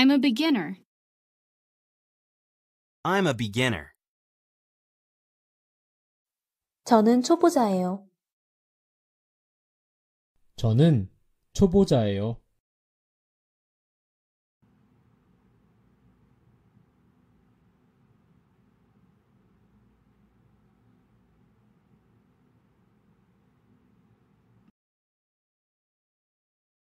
I'm a beginner. I'm a beginner. 저는 초보자예요. 저는 초보자예요.